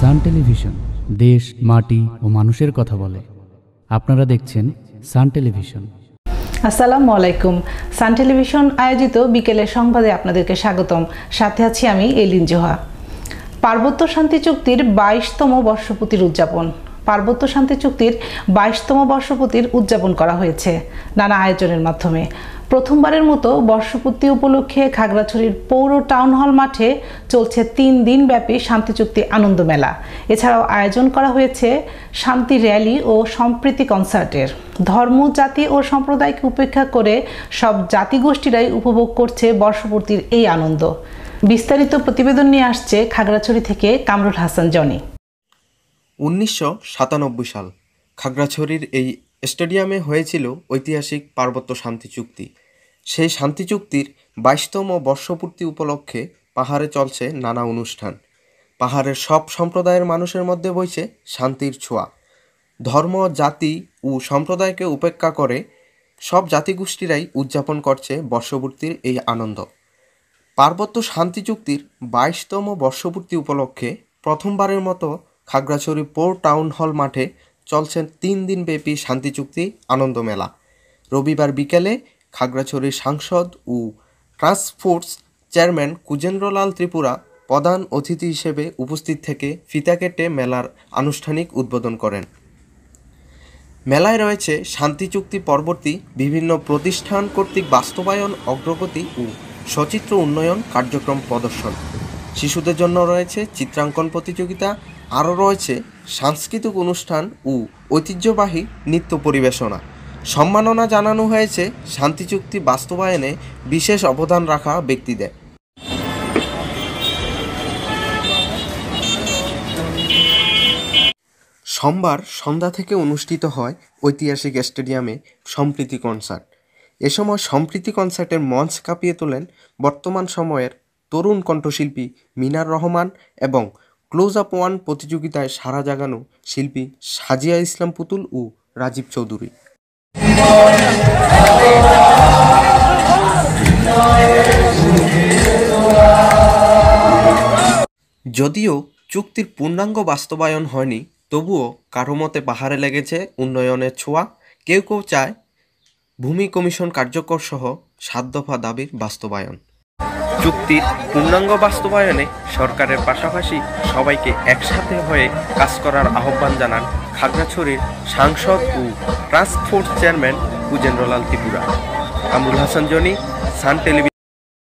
সান television দেশ মাটি ও মানুষের কথা বলে আপনারা দেখছেন সান টেলিভিশন আসসালামু আলাইকুম সান টেলিভিশন আয়োজিত বিকেলের সংবাদে আপনাদেরকে স্বাগতম সাথে আছি আমি এলিন জোহা পার্বত্য শান্তি চুক্তির বাইশতম বর্ষপূর্তির উদযাপন পার্বত্য শান্তি চুক্তির বাইশতম বর্ষপূর্তির উদযাপন করা হয়েছে নানা আয়োজনের মাধ্যমে প্রথমবারের মতো বর্ষপূর্তি উপলক্ষে খাগড়াছড়ির পৌর টাউন হল মাঠে চলছে তিন দিন ব্যাপী শান্তি চুক্তি আনন্দ মেলা এছাড়াও আয়োজন করা হয়েছে শান্তি র্যালি ও সম্প্রীতি কনসার্টের ধর্ম জাতি ও সম্প্রদায়কে উপেক্ষা করে সব জাতিগোষ্ঠীরাই উপভোগ করছে বর্ষপূর্তির এই আনন্দ বিস্তারিত প্রতিবেদন নিয়ে আসছে খাগড়াছড়ি থেকে কামরুল হাসান জনি উনিশশো সাতানব্বই সাল খাগড়াছড়ির এই স্টেডিয়ামে হয়েছিল ঐতিহাসিক পার্বত্য শান্তি চুক্তি সেই শান্তি চুক্তির বাইশতম বর্ষপূর্তি উপলক্ষে পাহাড়ে চলছে নানা অনুষ্ঠান পাহাড়ের সব সম্প্রদায়ের মানুষের মধ্যে বইছে শান্তির ছোঁয়া ধর্ম জাতি ও সম্প্রদায়কে উপেক্ষা করে সব জাতিগোষ্ঠীরাই উদযাপন করছে বর্ষপূর্তির এই আনন্দ পার্বত্য শান্তি চুক্তির বাইশতম বর্ষপূর্তি উপলক্ষে প্রথমবারের মতো খাগড়াছড়ি পোর টাউন হল মাঠে চলছে তিন দিনব্যাপী শান্তি চুক্তি আনন্দ মেলা রবিবার বিকেলে খাগড়াছড়ির সাংসদ ও ট্রান্সপোর্টস চেয়ারম্যান কুজেন্দ্রলাল ত্রিপুরা প্রধান অতিথি হিসেবে উপস্থিত থেকে ফিতা কেটে মেলার আনুষ্ঠানিক উদ্বোধন করেন মেলায় রয়েছে শান্তি চুক্তি পরবর্তী বিভিন্ন প্রতিষ্ঠান কর্তৃক বাস্তবায়ন অগ্রগতি ও সচিত্র উন্নয়ন কার্যক্রম প্রদর্শন শিশুদের জন্য রয়েছে চিত্রাঙ্কন প্রতিযোগিতা আরও রয়েছে সাংস্কৃতিক অনুষ্ঠান ও ঐতিহ্যবাহী নৃত্য পরিবেশনা সম্মাননা জানানো হয়েছে শান্তি চুক্তি বাস্তবায়নে বিশেষ অবদান রাখা ব্যক্তিদের সোমবার সন্ধ্যা থেকে অনুষ্ঠিত হয় ঐতিহাসিক স্টেডিয়ামে সম্প্রীতি কনসার্ট এ সময় সম্প্রীতি কনসার্টের মঞ্চ কাঁপিয়ে তোলেন বর্তমান সময়ের তরুণ কণ্ঠশিল্পী মিনার রহমান এবং ক্লোজ আপ ওয়ান প্রতিযোগিতায় সারা জাগানো শিল্পী সাজিয়া ইসলাম পুতুল ও রাজীব চৌধুরী যদিও চুক্তির পূর্ণাঙ্গ বাস্তবায়ন হয়নি তবুও কারো মতে পাহাড়ে লেগেছে উন্নয়নের ছোঁয়া কেউ কেউ চায় ভূমি কমিশন কার্যকর সহ সাত দফা দাবির বাস্তবায়ন চুক্তির পূর্ণাঙ্গ বাস্তবায়নে সরকারের পাশাপাশি সবাইকে একসাথে হয়ে কাজ করার আহ্বান জানান খাগড়াছড়ির সাংসদ ও task force chairman Ujendralal Tripura Amrul Hasan Joni Sun television